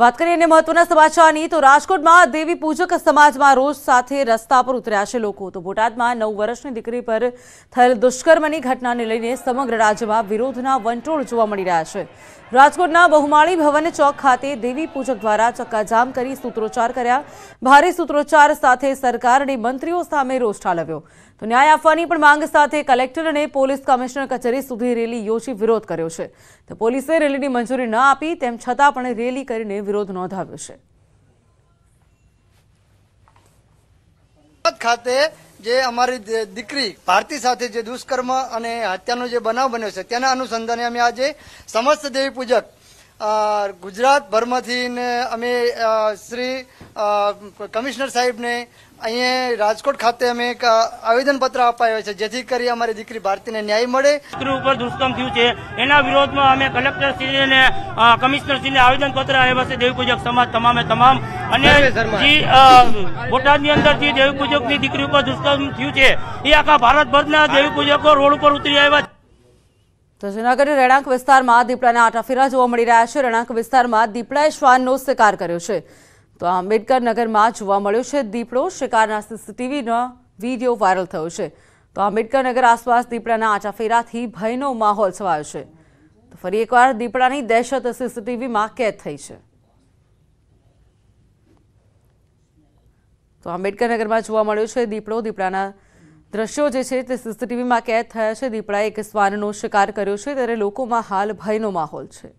વાત કરીએ અને મહત્વના સમાચારની તો રાજકોટમાં દેવી પૂજક સમાજમાં રોજ સાથે રસ્તા પર ઉતર્યા છે લોકો તો બોટાદમાં નવ વર્ષની દીકરી પર થયેલ દુષ્કર્મની ઘટનાને લઈને સમગ્ર રાજ્યમાં વિરોધના વંટોળ જોવા મળી રહ્યા છે રાજકોટના બહુમાળી ભવન ચોક ખાતે દેવી પૂજક દ્વારા ચક્કાજામ કરી સૂત્રોચ્ચાર કર્યા ભારે સૂત્રોચ્ચાર સાથે સરકાર અને મંત્રીઓ સામે રોષ ઠાલવ્યો તો ન્યાય આપવાની પણ માંગ સાથે કલેક્ટર અને પોલીસ કમિશનર કચેરી સુધી રેલી યોજી વિરોધ કર્યો છે તો પોલીસે રેલીની મંજૂરી ન આપી તેમ છતાં પણ રેલી કરીને વિરોધ નોંધાવ્યો છે ખાતે જે અમારી દીકરી ભારતી સાથે જે દુષ્કર્મ અને હત્યાનો જે બનાવ બન્યો છે તેના અનુસંધાને અમે આજે સમસ્ત દેવી પૂજક ગુજરાતભરમાંથી ને અમે શ્રી કમિશનર સાહેબને અહીંયા રાજકોટ ખાતે અમે એક આવેદનપત્ર અપાયો છે જેથી કરી અમારી દીકરી ભારતીને ન્યાય મળે દીકરી ઉપર દુષ્કર્મ થયું છે એના વિરોધમાં અમે કલેક્ટરશ્રીને કમિશનરશ્રીને આવેદનપત્ર આવ્યા છે દેવપૂજક સમાજ તમામે તમામ અને બોટાદની અંદર જે દેવપૂજકની દીકરી ઉપર દુષ્કર્મ થયું છે એ આખા ભારતભરના દેવપૂજકો રોડ ઉપર ઉતરી આવ્યા છે તો જૂનાગઢ રણાંક વિસ્તારમાં દીપડાના આટાફેરા જોવા મળી રહ્યા છે રણાંક વિસ્તારમાં દીપડાએ શ્વાનનો શિકાર કર્યો છે તો આંબેડકર નગરમાં જોવા મળ્યો છે દીપડો શિકારના સીસીટીવીનો વિડીયો વાયરલ થયો છે તો આંબેડકર નગર આસપાસ દીપડાના આટાફેરાથી ભયનો માહોલ છવાયો છે તો ફરી એકવાર દીપડાની દહેશત સીસીટીવીમાં કેદ થઈ છે તો આંબેડકર નગરમાં જોવા મળ્યો છે દીપડો દીપડાના દ્રશ્યો જે છે તે સીસીટીવીમાં કેદ થયા છે દીપડાએ એક સ્વાનનો શિકાર કર્યો છે ત્યારે લોકોમાં હાલ ભયનો માહોલ છે